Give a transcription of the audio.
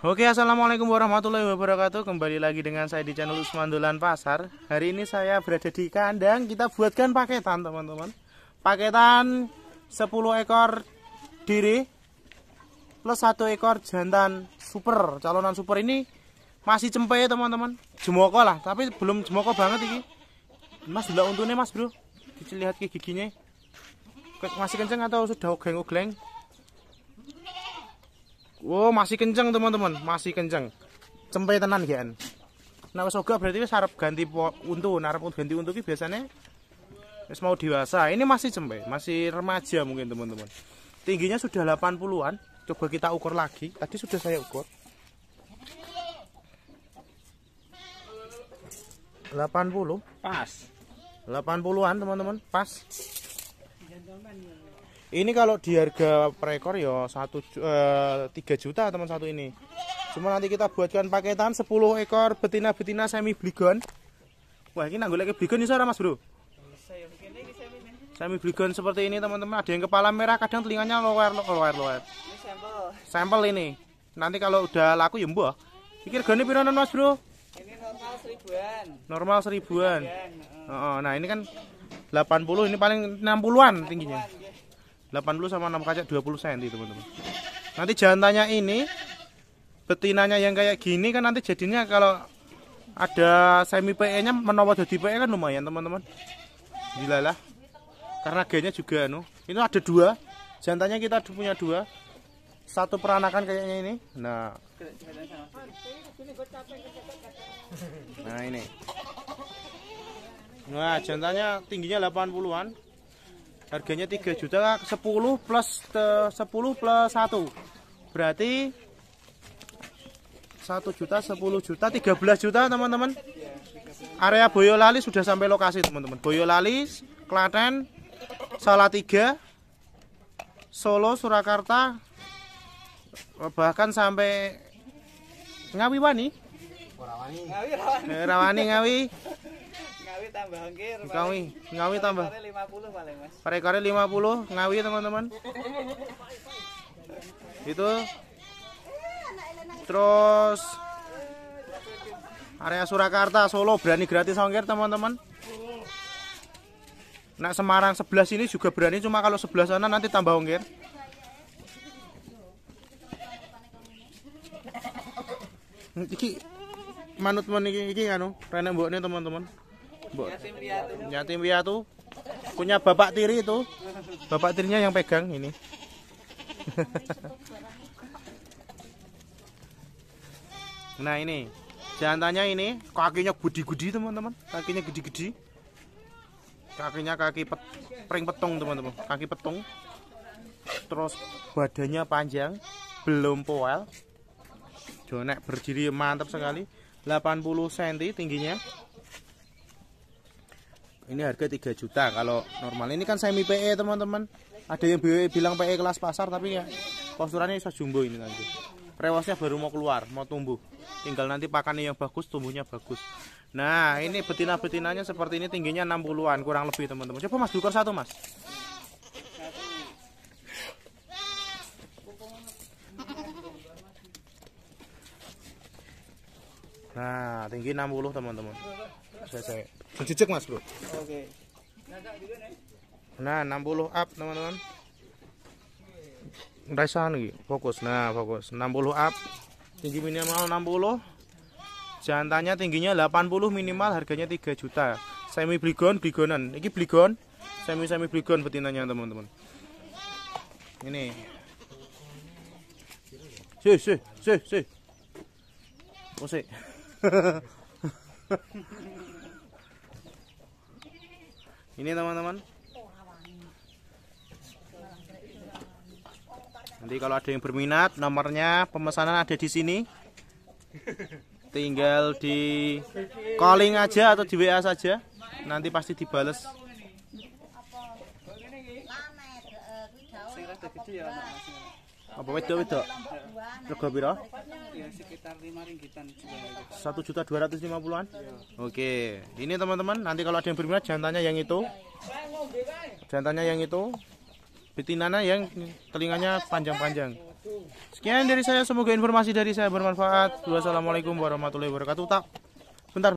Oke assalamualaikum warahmatullahi wabarakatuh Kembali lagi dengan saya di channel Usman Dolan Pasar Hari ini saya berada di kandang Kita buatkan paketan teman-teman Paketan 10 ekor diri Plus 1 ekor jantan super Calonan super ini masih cempe ya teman-teman Jemoko lah tapi belum jemoko banget ini Mas dulu untungnya mas bro Dilihat ke giginya Masih kenceng atau sudah ogleng-ogleng Wow, masih kenceng teman-teman, masih kenceng. Cempe tenan gian. Nah, wis ogah berarti wis harap ganti untuk harap ganti untuk biasanya wis mau dewasa. Ini masih cempe, masih remaja mungkin teman-teman. Tingginya sudah 80-an. Coba kita ukur lagi. Tadi sudah saya ukur. 80 pas 80-an teman-teman pas ini kalau di harga per ekor ya satu eh, tiga juta teman satu ini cuma nanti kita buatkan paketan 10 ekor betina betina semi bligon wah ini nanggul lagi bligon ini mas bro semi bligon seperti ini teman-teman ada yang kepala merah kadang telinganya lower lower lower ini sampel sampel ini nanti kalau udah laku ya mbak pikir gini piranan mas bro ini normal seribuan normal seribuan, Oh, nah ini kan 80 ini paling 60-an 60 tingginya 80 sama 6 kaca 20 cm teman-teman nanti jantannya ini betinanya yang kayak gini kan nanti jadinya kalau ada semi PE nya menawar jadi PE kan lumayan teman-teman gila lah karena nya juga anu itu ada dua jantannya kita punya dua satu peranakan kayaknya ini nah nah ini nah jantannya tingginya 80an harganya 3 juta 10 plus 10 plus 1 berarti 1 juta 10 juta 13 juta teman-teman area Boyolali sudah sampai lokasi teman-teman Boyolali Klaten Salatiga Solo Surakarta bahkan sampai Ngawi Wani eh, Rawani Ngawi Rawani Ngawi tambah ongkir Ngawi, Ngawi tambah. Ekore 50 paling, Mas. Per ekornya 50, Ngawi ya, teman-teman. Itu terus area Surakarta, Solo berani gratis ongkir teman-teman. Nah Semarang sebelah sini juga berani cuma kalau sebelah sana nanti tambah ongkir. Iki manut men iki iki anu, renek teman-teman. Yatim piatu. Yatim piatu. Punya bapak tiri itu. Bapak tirinya yang pegang ini. nah ini. Jantannya ini kakinya gudi-gudi teman-teman. Kakinya gede-gede. Kakinya kaki pet, pring petung teman-teman. Kaki petung. Terus badannya panjang, belum poel. Jonek berdiri mantap sekali. 80 cm tingginya ini harga 3 juta kalau normal ini kan semi PE teman-teman ada yang bilang PE kelas pasar tapi ya posturannya bisa jumbo ini nanti rewasnya baru mau keluar mau tumbuh tinggal nanti pakannya yang bagus tumbuhnya bagus nah ini betina-betinanya seperti ini tingginya 60an kurang lebih teman-teman coba mas duker satu mas nah tinggi 60 teman-teman saya saya. Berjejak Mas, Bro. Oke. Nah, 60 up, teman-teman. Raisan lagi, fokus. Nah, fokus. 60 up. Tinggi minimal 60. Jantannya tingginya 80 minimal harganya 3 juta. Semi bligon, bligonan. Ini bligon. Semi-semi bligon betinanya, teman-teman. Ini. Sih, sih, sih, sih. Oh, sih. ini teman-teman nanti kalau ada yang berminat nomornya pemesanan ada di sini tinggal di calling aja atau di WA saja nanti pasti dibales apa wedok wedok? Rego piro? Ya, sekitar 5 ringgitan Satu juta dua ratus lima puluhan? Iya. Oke, ini teman-teman nanti kalau ada yang berminat jantannya yang itu, jantannya yang itu, betinanya yang telinganya panjang-panjang. Sekian dari saya, semoga informasi dari saya bermanfaat. Wassalamualaikum warahmatullahi wabarakatuh. Tak, bentar.